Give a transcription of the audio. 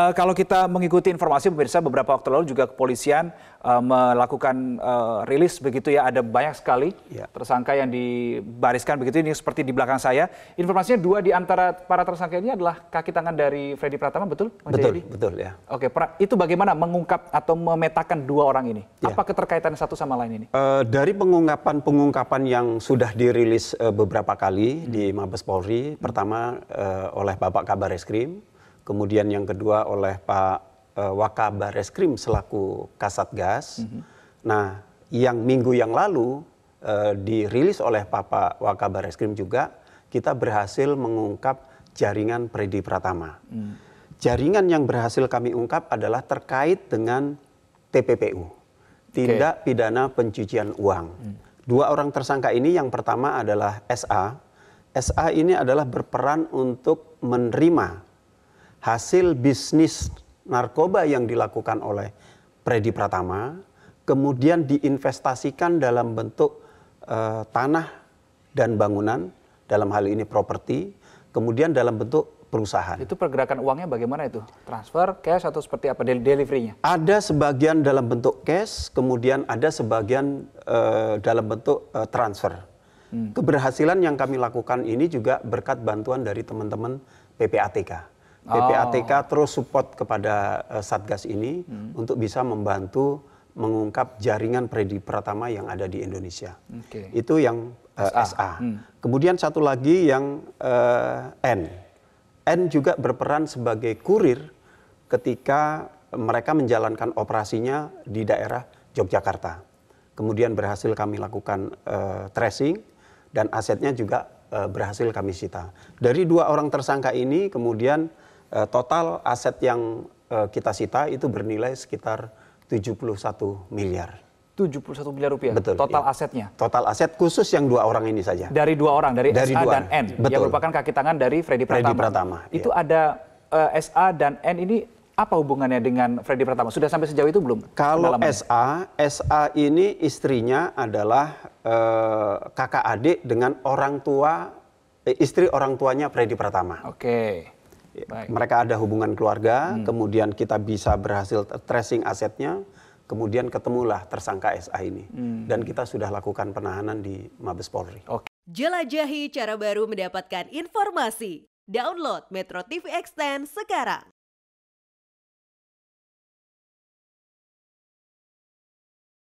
Uh, kalau kita mengikuti informasi pemirsa beberapa waktu lalu juga kepolisian uh, melakukan uh, rilis begitu ya ada banyak sekali yeah. tersangka yang dibariskan begitu ini seperti di belakang saya informasinya dua di antara para tersangka ini adalah kaki tangan dari Freddy Pratama betul Mas betul Jayadi? betul ya oke pra, itu bagaimana mengungkap atau memetakan dua orang ini yeah. apa keterkaitan satu sama lain ini uh, dari pengungkapan pengungkapan yang sudah dirilis uh, beberapa kali hmm. di Mabes Polri hmm. pertama uh, oleh Bapak Kabar Eskrim kemudian yang kedua oleh Pak uh, eh, Wakabar selaku Kasatgas. Mm -hmm. Nah, yang minggu yang lalu uh, dirilis oleh Pak Wakabar Reskrim juga kita berhasil mengungkap jaringan Predi Pratama. Mm. Jaringan yang berhasil kami ungkap adalah terkait dengan TPPU, tindak okay. pidana pencucian uang. Mm. Dua orang tersangka ini yang pertama adalah SA. SA ini adalah berperan untuk menerima hasil bisnis narkoba yang dilakukan oleh Predi Pratama kemudian diinvestasikan dalam bentuk uh, tanah dan bangunan dalam hal ini properti kemudian dalam bentuk perusahaan. Itu pergerakan uangnya bagaimana itu? Transfer, cash atau seperti apa deliverynya? Ada sebagian dalam bentuk cash, kemudian ada sebagian uh, dalam bentuk uh, transfer. Hmm. Keberhasilan yang kami lakukan ini juga berkat bantuan dari teman-teman PPATK ppatk oh. terus support kepada eh, satgas ini hmm. untuk bisa membantu mengungkap jaringan predi Pratama yang ada di Indonesia itu yang eh, SA hmm. kemudian satu lagi yang eh, N N juga berperan sebagai kurir ketika mereka menjalankan operasinya di daerah Yogyakarta kemudian berhasil kami lakukan tracing dan asetnya juga berhasil kami sita. Dari dua orang tersangka ini kemudian Eh, total aset yang eh, kita sita itu bernilai sekitar 71 miliar. 71 miliar rupiah. Betul. Total iya. asetnya. Total aset khusus yang dua orang ini saja. Dari dua orang dari, dari SA dua. dan N Betul. yang merupakan kaki tangan dari Freddy Pratama. Freddy Pratama. Iya. Itu iya. ada uh, eh, SA dan N ini apa hubungannya dengan Freddy Pratama? Sudah sampai sejauh itu belum? Kalau SA, SA ini istrinya adalah uh, kakak adik dengan orang tua eh, istri orang tuanya Freddy Pratama. Oke. Okay. Baik. Mereka ada hubungan keluarga, hmm. kemudian kita bisa berhasil tracing asetnya, kemudian ketemulah tersangka SA ini. Hmm. Dan kita sudah lakukan penahanan di Mabes Polri. Okay. Jelajahi cara baru mendapatkan informasi. Download Metro TV Extend sekarang.